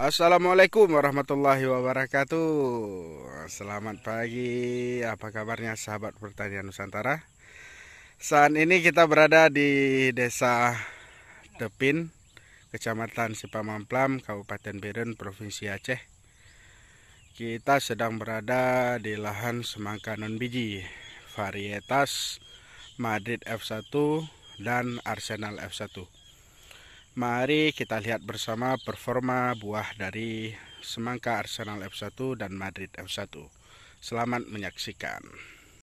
Assalamualaikum warahmatullahi wabarakatuh Selamat pagi Apa kabarnya sahabat pertanian Nusantara Saat ini kita berada di desa Depin Kecamatan Sipamamplam Kabupaten Biren Provinsi Aceh Kita sedang berada di lahan semangka non biji Varietas Madrid F1 dan Arsenal F1 Mari kita lihat bersama performa buah dari semangka Arsenal F1 dan Madrid F1. Selamat menyaksikan.